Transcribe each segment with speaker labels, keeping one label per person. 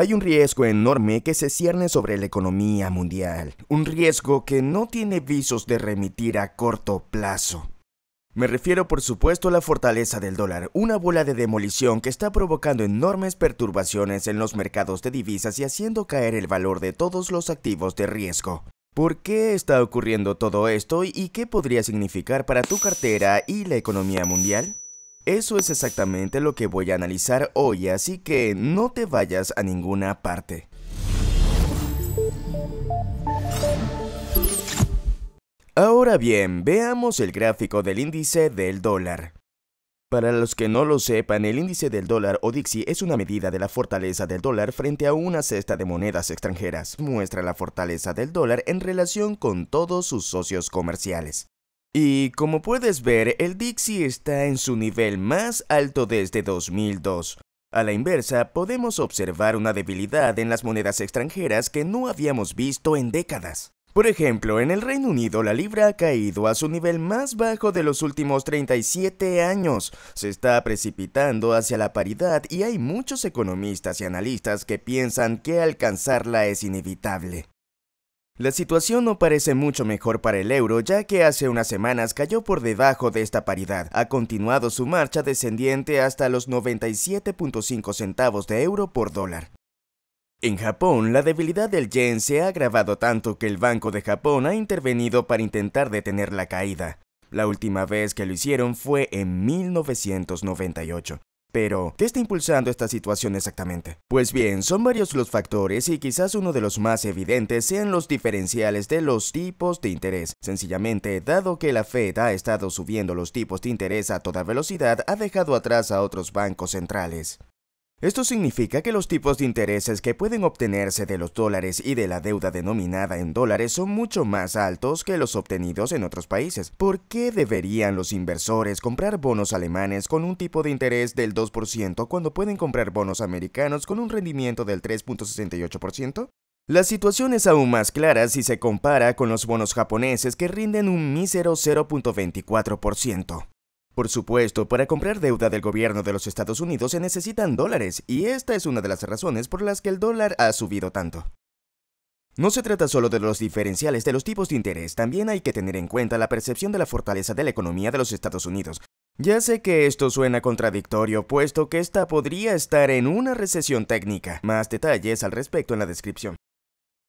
Speaker 1: Hay un riesgo enorme que se cierne sobre la economía mundial, un riesgo que no tiene visos de remitir a corto plazo. Me refiero por supuesto a la fortaleza del dólar, una bola de demolición que está provocando enormes perturbaciones en los mercados de divisas y haciendo caer el valor de todos los activos de riesgo. ¿Por qué está ocurriendo todo esto y qué podría significar para tu cartera y la economía mundial? Eso es exactamente lo que voy a analizar hoy, así que no te vayas a ninguna parte. Ahora bien, veamos el gráfico del índice del dólar. Para los que no lo sepan, el índice del dólar o Dixie es una medida de la fortaleza del dólar frente a una cesta de monedas extranjeras. Muestra la fortaleza del dólar en relación con todos sus socios comerciales. Y como puedes ver, el Dixie está en su nivel más alto desde 2002. A la inversa, podemos observar una debilidad en las monedas extranjeras que no habíamos visto en décadas. Por ejemplo, en el Reino Unido la libra ha caído a su nivel más bajo de los últimos 37 años, se está precipitando hacia la paridad y hay muchos economistas y analistas que piensan que alcanzarla es inevitable. La situación no parece mucho mejor para el euro ya que hace unas semanas cayó por debajo de esta paridad. Ha continuado su marcha descendiente hasta los 97.5 centavos de euro por dólar. En Japón, la debilidad del yen se ha agravado tanto que el Banco de Japón ha intervenido para intentar detener la caída. La última vez que lo hicieron fue en 1998. Pero, ¿qué está impulsando esta situación exactamente? Pues bien, son varios los factores y quizás uno de los más evidentes sean los diferenciales de los tipos de interés. Sencillamente, dado que la Fed ha estado subiendo los tipos de interés a toda velocidad, ha dejado atrás a otros bancos centrales. Esto significa que los tipos de intereses que pueden obtenerse de los dólares y de la deuda denominada en dólares son mucho más altos que los obtenidos en otros países. ¿Por qué deberían los inversores comprar bonos alemanes con un tipo de interés del 2% cuando pueden comprar bonos americanos con un rendimiento del 3.68%? La situación es aún más clara si se compara con los bonos japoneses que rinden un mísero 0.24%. Por supuesto, para comprar deuda del gobierno de los Estados Unidos se necesitan dólares, y esta es una de las razones por las que el dólar ha subido tanto. No se trata solo de los diferenciales de los tipos de interés, también hay que tener en cuenta la percepción de la fortaleza de la economía de los Estados Unidos. Ya sé que esto suena contradictorio, puesto que esta podría estar en una recesión técnica. Más detalles al respecto en la descripción.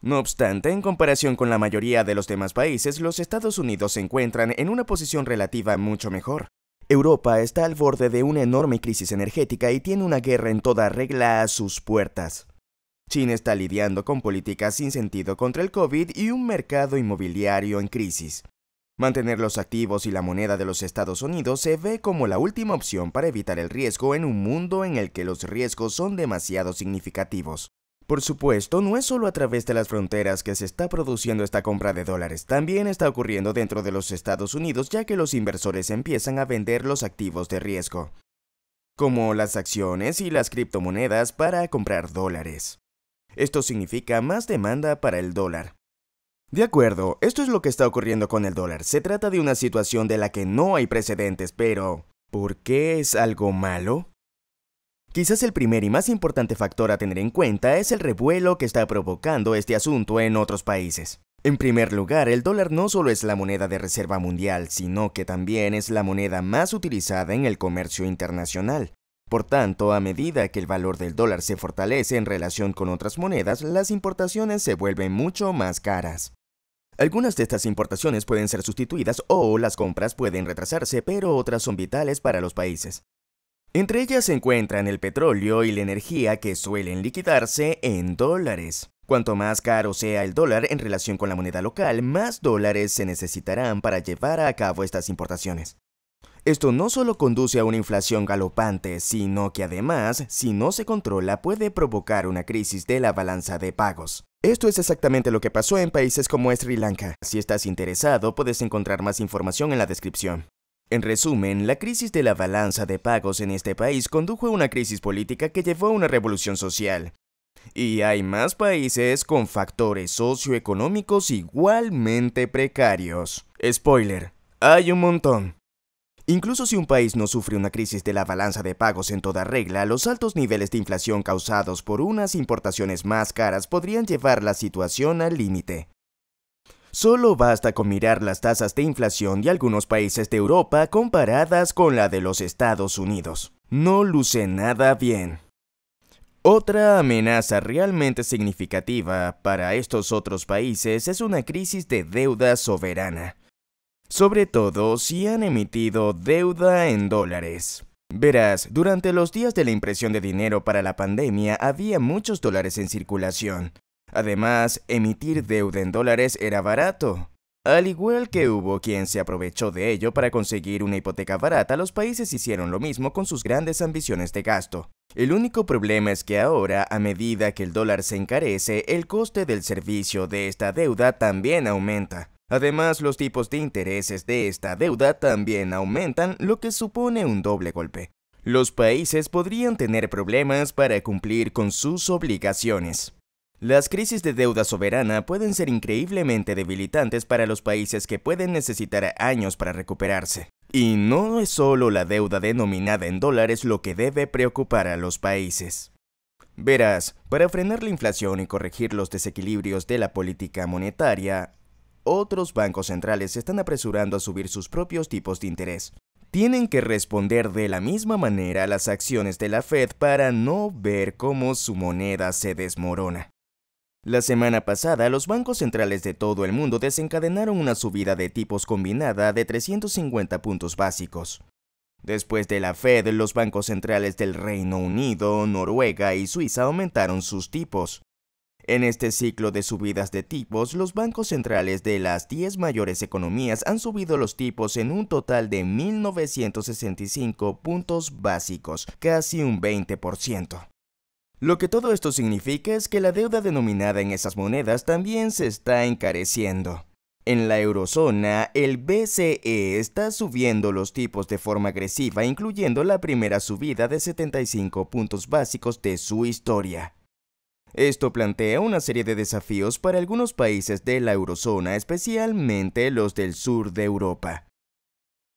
Speaker 1: No obstante, en comparación con la mayoría de los demás países, los Estados Unidos se encuentran en una posición relativa mucho mejor. Europa está al borde de una enorme crisis energética y tiene una guerra en toda regla a sus puertas. China está lidiando con políticas sin sentido contra el COVID y un mercado inmobiliario en crisis. Mantener los activos y la moneda de los Estados Unidos se ve como la última opción para evitar el riesgo en un mundo en el que los riesgos son demasiado significativos. Por supuesto, no es solo a través de las fronteras que se está produciendo esta compra de dólares, también está ocurriendo dentro de los Estados Unidos ya que los inversores empiezan a vender los activos de riesgo, como las acciones y las criptomonedas para comprar dólares. Esto significa más demanda para el dólar. De acuerdo, esto es lo que está ocurriendo con el dólar. Se trata de una situación de la que no hay precedentes, pero ¿por qué es algo malo? Quizás el primer y más importante factor a tener en cuenta es el revuelo que está provocando este asunto en otros países. En primer lugar, el dólar no solo es la moneda de reserva mundial, sino que también es la moneda más utilizada en el comercio internacional. Por tanto, a medida que el valor del dólar se fortalece en relación con otras monedas, las importaciones se vuelven mucho más caras. Algunas de estas importaciones pueden ser sustituidas o las compras pueden retrasarse, pero otras son vitales para los países. Entre ellas se encuentran el petróleo y la energía que suelen liquidarse en dólares. Cuanto más caro sea el dólar en relación con la moneda local, más dólares se necesitarán para llevar a cabo estas importaciones. Esto no solo conduce a una inflación galopante, sino que además, si no se controla, puede provocar una crisis de la balanza de pagos. Esto es exactamente lo que pasó en países como Sri Lanka. Si estás interesado, puedes encontrar más información en la descripción. En resumen, la crisis de la balanza de pagos en este país condujo a una crisis política que llevó a una revolución social. Y hay más países con factores socioeconómicos igualmente precarios. Spoiler, hay un montón. Incluso si un país no sufre una crisis de la balanza de pagos en toda regla, los altos niveles de inflación causados por unas importaciones más caras podrían llevar la situación al límite. Solo basta con mirar las tasas de inflación de algunos países de Europa comparadas con la de los Estados Unidos. No luce nada bien. Otra amenaza realmente significativa para estos otros países es una crisis de deuda soberana, sobre todo si han emitido deuda en dólares. Verás, durante los días de la impresión de dinero para la pandemia había muchos dólares en circulación, Además, emitir deuda en dólares era barato. Al igual que hubo quien se aprovechó de ello para conseguir una hipoteca barata, los países hicieron lo mismo con sus grandes ambiciones de gasto. El único problema es que ahora, a medida que el dólar se encarece, el coste del servicio de esta deuda también aumenta. Además, los tipos de intereses de esta deuda también aumentan, lo que supone un doble golpe. Los países podrían tener problemas para cumplir con sus obligaciones. Las crisis de deuda soberana pueden ser increíblemente debilitantes para los países que pueden necesitar años para recuperarse. Y no es solo la deuda denominada en dólares lo que debe preocupar a los países. Verás, para frenar la inflación y corregir los desequilibrios de la política monetaria, otros bancos centrales están apresurando a subir sus propios tipos de interés. Tienen que responder de la misma manera a las acciones de la Fed para no ver cómo su moneda se desmorona. La semana pasada, los bancos centrales de todo el mundo desencadenaron una subida de tipos combinada de 350 puntos básicos. Después de la Fed, los bancos centrales del Reino Unido, Noruega y Suiza aumentaron sus tipos. En este ciclo de subidas de tipos, los bancos centrales de las 10 mayores economías han subido los tipos en un total de 1.965 puntos básicos, casi un 20%. Lo que todo esto significa es que la deuda denominada en esas monedas también se está encareciendo. En la eurozona, el BCE está subiendo los tipos de forma agresiva, incluyendo la primera subida de 75 puntos básicos de su historia. Esto plantea una serie de desafíos para algunos países de la eurozona, especialmente los del sur de Europa.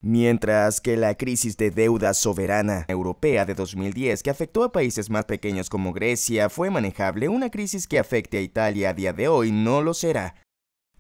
Speaker 1: Mientras que la crisis de deuda soberana europea de 2010 que afectó a países más pequeños como Grecia fue manejable, una crisis que afecte a Italia a día de hoy no lo será.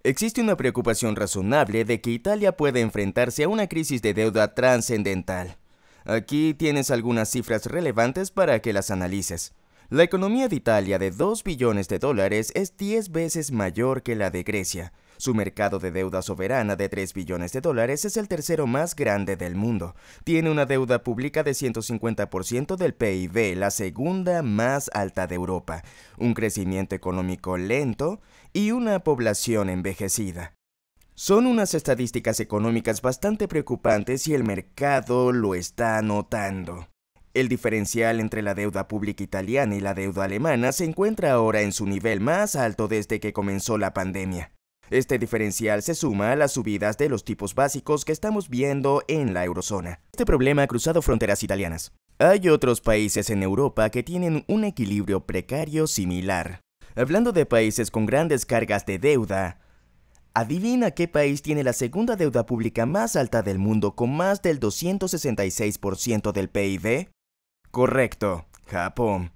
Speaker 1: Existe una preocupación razonable de que Italia puede enfrentarse a una crisis de deuda trascendental. Aquí tienes algunas cifras relevantes para que las analices. La economía de Italia de 2 billones de dólares es 10 veces mayor que la de Grecia. Su mercado de deuda soberana de 3 billones de dólares es el tercero más grande del mundo. Tiene una deuda pública de 150% del PIB, la segunda más alta de Europa, un crecimiento económico lento y una población envejecida. Son unas estadísticas económicas bastante preocupantes y el mercado lo está notando. El diferencial entre la deuda pública italiana y la deuda alemana se encuentra ahora en su nivel más alto desde que comenzó la pandemia. Este diferencial se suma a las subidas de los tipos básicos que estamos viendo en la eurozona. Este problema ha cruzado fronteras italianas. Hay otros países en Europa que tienen un equilibrio precario similar. Hablando de países con grandes cargas de deuda, adivina qué país tiene la segunda deuda pública más alta del mundo con más del 266% del PIB? Correcto, Japón.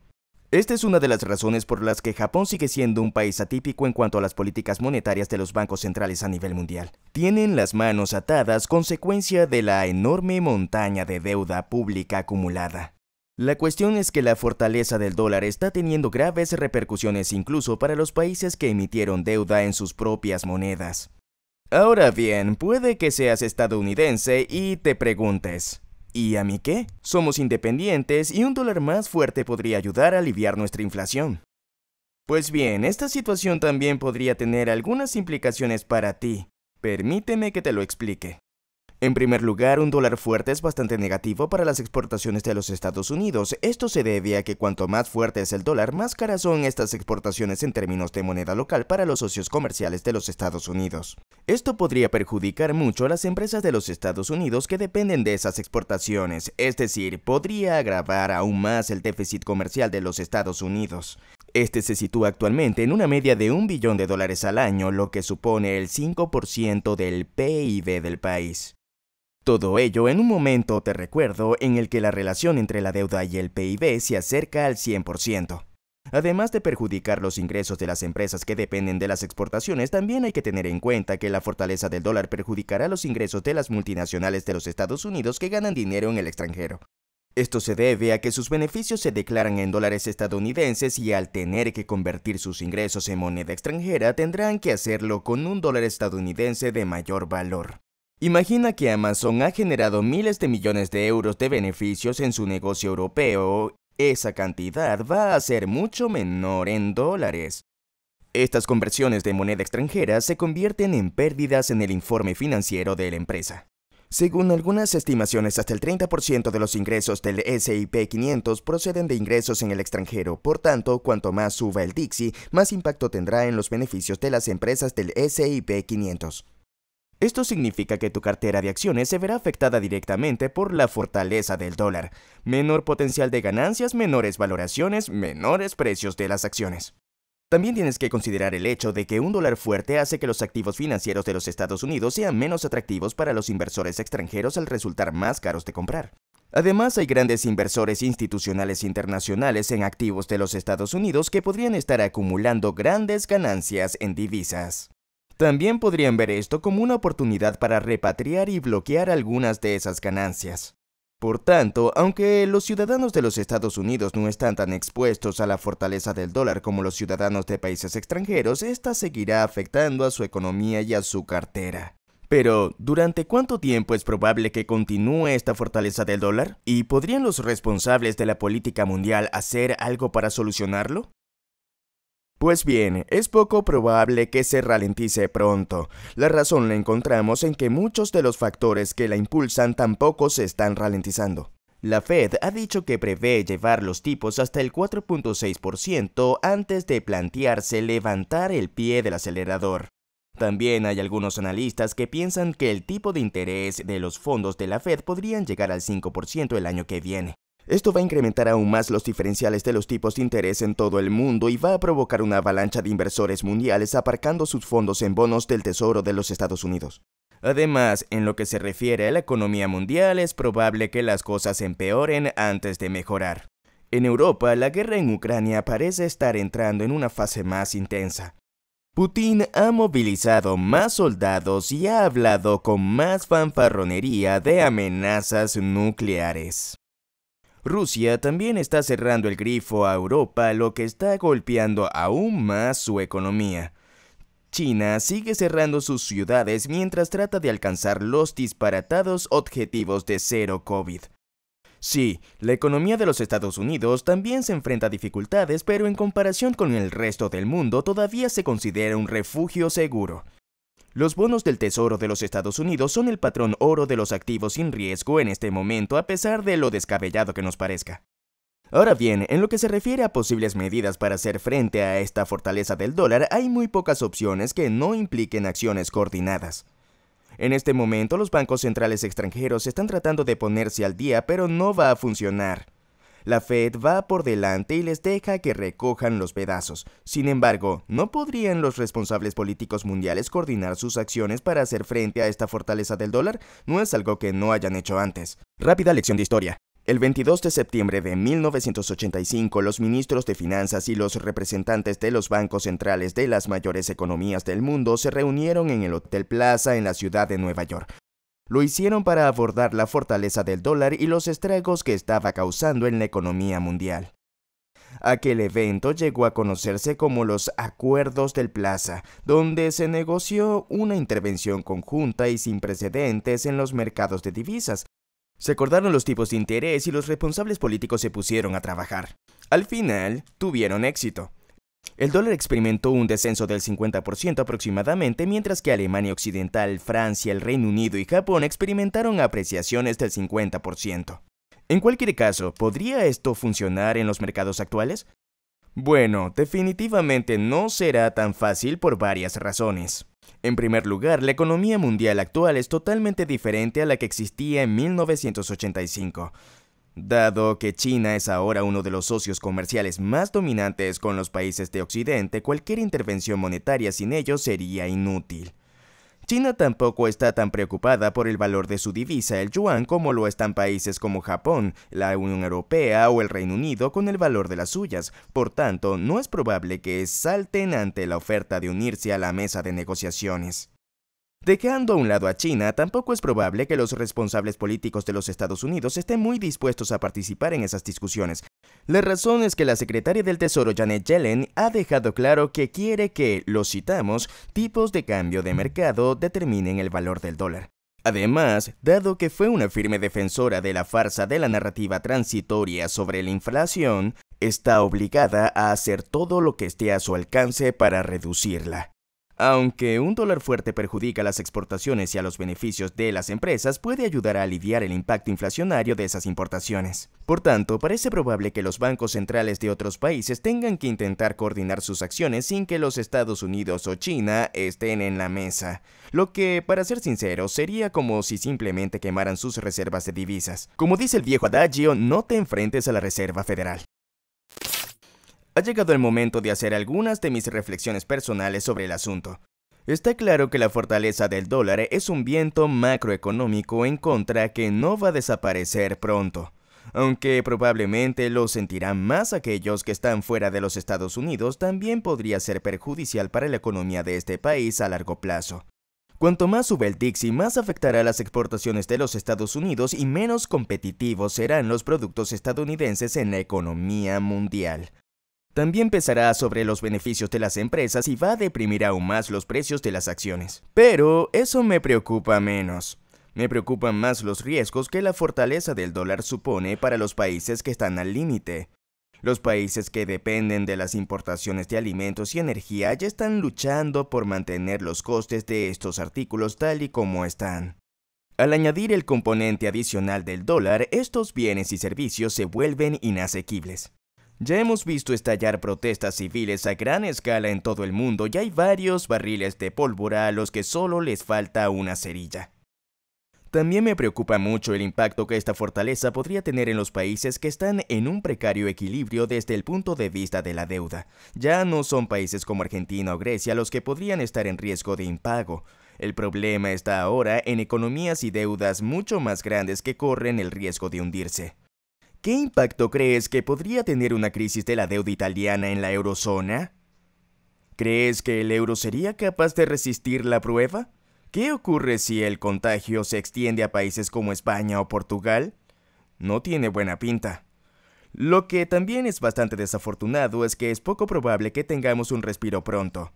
Speaker 1: Esta es una de las razones por las que Japón sigue siendo un país atípico en cuanto a las políticas monetarias de los bancos centrales a nivel mundial. Tienen las manos atadas consecuencia de la enorme montaña de deuda pública acumulada. La cuestión es que la fortaleza del dólar está teniendo graves repercusiones incluso para los países que emitieron deuda en sus propias monedas. Ahora bien, puede que seas estadounidense y te preguntes, ¿Y a mí qué? Somos independientes y un dólar más fuerte podría ayudar a aliviar nuestra inflación. Pues bien, esta situación también podría tener algunas implicaciones para ti. Permíteme que te lo explique. En primer lugar, un dólar fuerte es bastante negativo para las exportaciones de los Estados Unidos. Esto se debe a que cuanto más fuerte es el dólar, más caras son estas exportaciones en términos de moneda local para los socios comerciales de los Estados Unidos. Esto podría perjudicar mucho a las empresas de los Estados Unidos que dependen de esas exportaciones, es decir, podría agravar aún más el déficit comercial de los Estados Unidos. Este se sitúa actualmente en una media de un billón de dólares al año, lo que supone el 5% del PIB del país. Todo ello en un momento, te recuerdo, en el que la relación entre la deuda y el PIB se acerca al 100%. Además de perjudicar los ingresos de las empresas que dependen de las exportaciones, también hay que tener en cuenta que la fortaleza del dólar perjudicará los ingresos de las multinacionales de los Estados Unidos que ganan dinero en el extranjero. Esto se debe a que sus beneficios se declaran en dólares estadounidenses y al tener que convertir sus ingresos en moneda extranjera tendrán que hacerlo con un dólar estadounidense de mayor valor. Imagina que Amazon ha generado miles de millones de euros de beneficios en su negocio europeo, esa cantidad va a ser mucho menor en dólares. Estas conversiones de moneda extranjera se convierten en pérdidas en el informe financiero de la empresa. Según algunas estimaciones, hasta el 30% de los ingresos del SIP 500 proceden de ingresos en el extranjero. Por tanto, cuanto más suba el Dixie, más impacto tendrá en los beneficios de las empresas del SIP 500. Esto significa que tu cartera de acciones se verá afectada directamente por la fortaleza del dólar. Menor potencial de ganancias, menores valoraciones, menores precios de las acciones. También tienes que considerar el hecho de que un dólar fuerte hace que los activos financieros de los Estados Unidos sean menos atractivos para los inversores extranjeros al resultar más caros de comprar. Además, hay grandes inversores institucionales internacionales en activos de los Estados Unidos que podrían estar acumulando grandes ganancias en divisas. También podrían ver esto como una oportunidad para repatriar y bloquear algunas de esas ganancias. Por tanto, aunque los ciudadanos de los Estados Unidos no están tan expuestos a la fortaleza del dólar como los ciudadanos de países extranjeros, esta seguirá afectando a su economía y a su cartera. Pero, ¿durante cuánto tiempo es probable que continúe esta fortaleza del dólar? ¿Y podrían los responsables de la política mundial hacer algo para solucionarlo? Pues bien, es poco probable que se ralentice pronto. La razón la encontramos en que muchos de los factores que la impulsan tampoco se están ralentizando. La Fed ha dicho que prevé llevar los tipos hasta el 4.6% antes de plantearse levantar el pie del acelerador. También hay algunos analistas que piensan que el tipo de interés de los fondos de la Fed podrían llegar al 5% el año que viene. Esto va a incrementar aún más los diferenciales de los tipos de interés en todo el mundo y va a provocar una avalancha de inversores mundiales aparcando sus fondos en bonos del Tesoro de los Estados Unidos. Además, en lo que se refiere a la economía mundial, es probable que las cosas empeoren antes de mejorar. En Europa, la guerra en Ucrania parece estar entrando en una fase más intensa. Putin ha movilizado más soldados y ha hablado con más fanfarronería de amenazas nucleares. Rusia también está cerrando el grifo a Europa, lo que está golpeando aún más su economía. China sigue cerrando sus ciudades mientras trata de alcanzar los disparatados objetivos de cero COVID. Sí, la economía de los Estados Unidos también se enfrenta a dificultades, pero en comparación con el resto del mundo todavía se considera un refugio seguro. Los bonos del Tesoro de los Estados Unidos son el patrón oro de los activos sin riesgo en este momento a pesar de lo descabellado que nos parezca. Ahora bien, en lo que se refiere a posibles medidas para hacer frente a esta fortaleza del dólar, hay muy pocas opciones que no impliquen acciones coordinadas. En este momento los bancos centrales extranjeros están tratando de ponerse al día, pero no va a funcionar. La Fed va por delante y les deja que recojan los pedazos. Sin embargo, ¿no podrían los responsables políticos mundiales coordinar sus acciones para hacer frente a esta fortaleza del dólar? No es algo que no hayan hecho antes. Rápida lección de historia. El 22 de septiembre de 1985, los ministros de Finanzas y los representantes de los bancos centrales de las mayores economías del mundo se reunieron en el Hotel Plaza en la ciudad de Nueva York lo hicieron para abordar la fortaleza del dólar y los estragos que estaba causando en la economía mundial. Aquel evento llegó a conocerse como los Acuerdos del Plaza, donde se negoció una intervención conjunta y sin precedentes en los mercados de divisas. Se acordaron los tipos de interés y los responsables políticos se pusieron a trabajar. Al final, tuvieron éxito. El dólar experimentó un descenso del 50% aproximadamente, mientras que Alemania Occidental, Francia, el Reino Unido y Japón experimentaron apreciaciones del 50%. En cualquier caso, ¿podría esto funcionar en los mercados actuales? Bueno, definitivamente no será tan fácil por varias razones. En primer lugar, la economía mundial actual es totalmente diferente a la que existía en 1985. Dado que China es ahora uno de los socios comerciales más dominantes con los países de Occidente, cualquier intervención monetaria sin ellos sería inútil. China tampoco está tan preocupada por el valor de su divisa, el yuan, como lo están países como Japón, la Unión Europea o el Reino Unido con el valor de las suyas. Por tanto, no es probable que salten ante la oferta de unirse a la mesa de negociaciones. Dejando a un lado a China, tampoco es probable que los responsables políticos de los Estados Unidos estén muy dispuestos a participar en esas discusiones. La razón es que la secretaria del Tesoro Janet Yellen ha dejado claro que quiere que, lo citamos, tipos de cambio de mercado determinen el valor del dólar. Además, dado que fue una firme defensora de la farsa de la narrativa transitoria sobre la inflación, está obligada a hacer todo lo que esté a su alcance para reducirla. Aunque un dólar fuerte perjudica las exportaciones y a los beneficios de las empresas, puede ayudar a aliviar el impacto inflacionario de esas importaciones. Por tanto, parece probable que los bancos centrales de otros países tengan que intentar coordinar sus acciones sin que los Estados Unidos o China estén en la mesa. Lo que, para ser sincero, sería como si simplemente quemaran sus reservas de divisas. Como dice el viejo adagio, no te enfrentes a la Reserva Federal. Ha llegado el momento de hacer algunas de mis reflexiones personales sobre el asunto. Está claro que la fortaleza del dólar es un viento macroeconómico en contra que no va a desaparecer pronto, aunque probablemente lo sentirán más aquellos que están fuera de los Estados Unidos, también podría ser perjudicial para la economía de este país a largo plazo. Cuanto más sube el Dixie, más afectará las exportaciones de los Estados Unidos y menos competitivos serán los productos estadounidenses en la economía mundial. También pesará sobre los beneficios de las empresas y va a deprimir aún más los precios de las acciones. Pero eso me preocupa menos. Me preocupan más los riesgos que la fortaleza del dólar supone para los países que están al límite. Los países que dependen de las importaciones de alimentos y energía ya están luchando por mantener los costes de estos artículos tal y como están. Al añadir el componente adicional del dólar, estos bienes y servicios se vuelven inasequibles. Ya hemos visto estallar protestas civiles a gran escala en todo el mundo y hay varios barriles de pólvora a los que solo les falta una cerilla. También me preocupa mucho el impacto que esta fortaleza podría tener en los países que están en un precario equilibrio desde el punto de vista de la deuda. Ya no son países como Argentina o Grecia los que podrían estar en riesgo de impago. El problema está ahora en economías y deudas mucho más grandes que corren el riesgo de hundirse. ¿Qué impacto crees que podría tener una crisis de la deuda italiana en la eurozona? ¿Crees que el euro sería capaz de resistir la prueba? ¿Qué ocurre si el contagio se extiende a países como España o Portugal? No tiene buena pinta. Lo que también es bastante desafortunado es que es poco probable que tengamos un respiro pronto.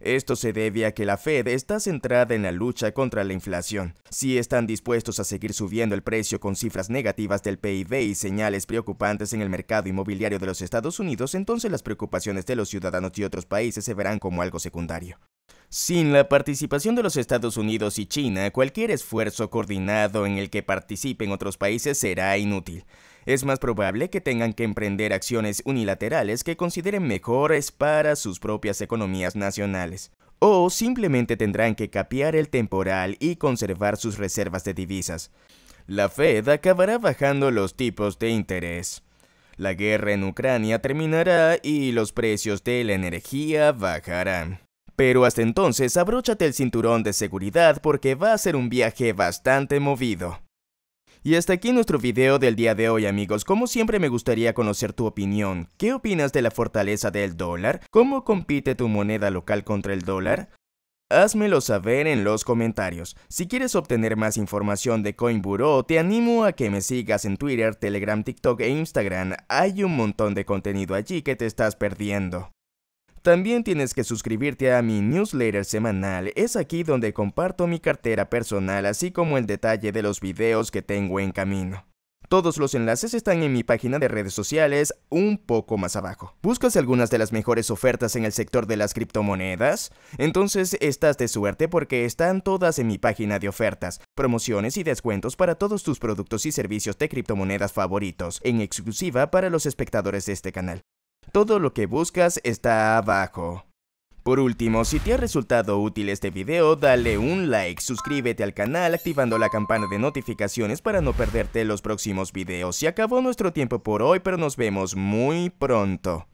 Speaker 1: Esto se debe a que la Fed está centrada en la lucha contra la inflación. Si están dispuestos a seguir subiendo el precio con cifras negativas del PIB y señales preocupantes en el mercado inmobiliario de los Estados Unidos, entonces las preocupaciones de los ciudadanos y otros países se verán como algo secundario. Sin la participación de los Estados Unidos y China, cualquier esfuerzo coordinado en el que participen otros países será inútil es más probable que tengan que emprender acciones unilaterales que consideren mejores para sus propias economías nacionales. O simplemente tendrán que capear el temporal y conservar sus reservas de divisas. La Fed acabará bajando los tipos de interés. La guerra en Ucrania terminará y los precios de la energía bajarán. Pero hasta entonces abróchate el cinturón de seguridad porque va a ser un viaje bastante movido. Y hasta aquí nuestro video del día de hoy amigos, como siempre me gustaría conocer tu opinión, ¿qué opinas de la fortaleza del dólar? ¿Cómo compite tu moneda local contra el dólar? Házmelo saber en los comentarios. Si quieres obtener más información de CoinBureau, te animo a que me sigas en Twitter, Telegram, TikTok e Instagram. Hay un montón de contenido allí que te estás perdiendo. También tienes que suscribirte a mi newsletter semanal, es aquí donde comparto mi cartera personal así como el detalle de los videos que tengo en camino. Todos los enlaces están en mi página de redes sociales un poco más abajo. ¿Buscas algunas de las mejores ofertas en el sector de las criptomonedas? Entonces estás de suerte porque están todas en mi página de ofertas, promociones y descuentos para todos tus productos y servicios de criptomonedas favoritos, en exclusiva para los espectadores de este canal. Todo lo que buscas está abajo. Por último, si te ha resultado útil este video, dale un like, suscríbete al canal activando la campana de notificaciones para no perderte los próximos videos. Se acabó nuestro tiempo por hoy, pero nos vemos muy pronto.